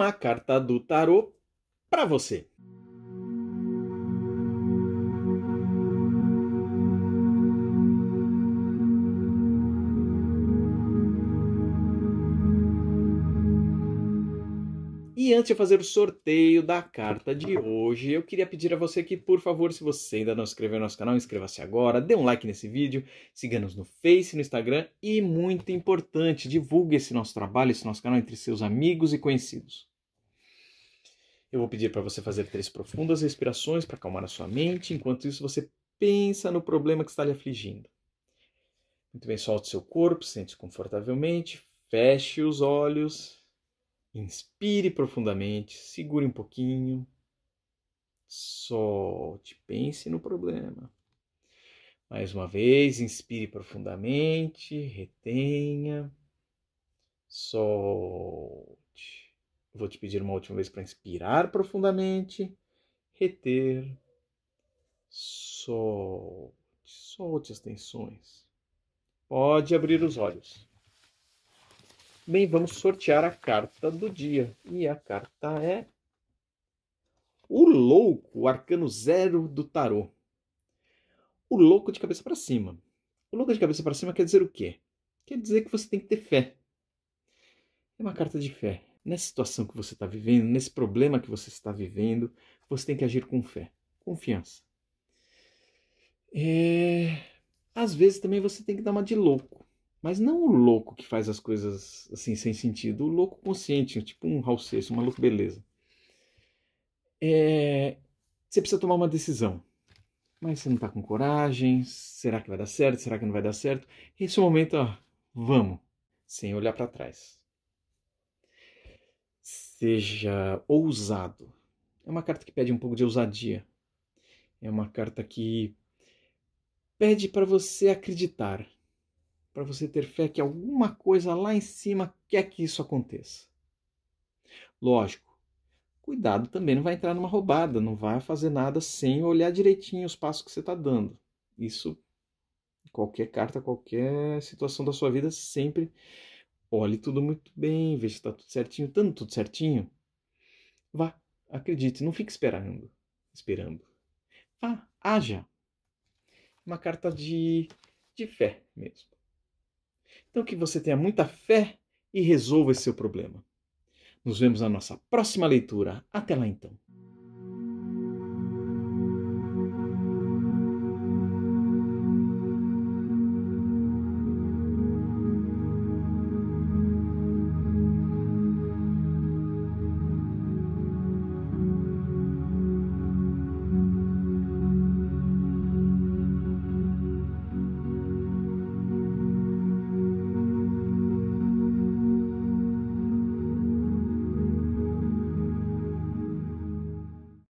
uma carta do tarô para você. E antes de fazer o sorteio da carta de hoje, eu queria pedir a você que, por favor, se você ainda não se inscreveu no nosso canal, inscreva-se agora, dê um like nesse vídeo, siga-nos no Face, no Instagram e, muito importante, divulgue esse nosso trabalho, esse nosso canal entre seus amigos e conhecidos. Eu vou pedir para você fazer três profundas respirações para acalmar a sua mente. Enquanto isso, você pensa no problema que está lhe afligindo. Muito bem, solte seu corpo, sente-se confortavelmente, feche os olhos, inspire profundamente, segure um pouquinho, solte, pense no problema. Mais uma vez, inspire profundamente, retenha, solte. Vou te pedir uma última vez para inspirar profundamente, reter, solte, solte as tensões. Pode abrir os olhos. Bem, vamos sortear a carta do dia. E a carta é o louco, o arcano zero do tarô. O louco de cabeça para cima. O louco de cabeça para cima quer dizer o quê? Quer dizer que você tem que ter fé. É uma carta de fé nessa situação que você está vivendo, nesse problema que você está vivendo, você tem que agir com fé, confiança. É... Às vezes também você tem que dar uma de louco, mas não o louco que faz as coisas assim sem sentido, o louco consciente, tipo um Raul Seixas, um maluco beleza. É... Você precisa tomar uma decisão, mas você não está com coragem, será que vai dar certo, será que não vai dar certo? Esse é momento, ó, vamos, sem olhar para trás seja ousado. É uma carta que pede um pouco de ousadia. É uma carta que pede para você acreditar, para você ter fé que alguma coisa lá em cima quer que isso aconteça. Lógico, cuidado também, não vai entrar numa roubada, não vai fazer nada sem olhar direitinho os passos que você está dando. Isso, qualquer carta, qualquer situação da sua vida, sempre olhe tudo muito bem, veja se está tudo certinho. Estando tudo certinho, vá, acredite, não fique esperando. Esperando. Vá, haja. Uma carta de, de fé mesmo. Então que você tenha muita fé e resolva esse seu problema. Nos vemos na nossa próxima leitura. Até lá então.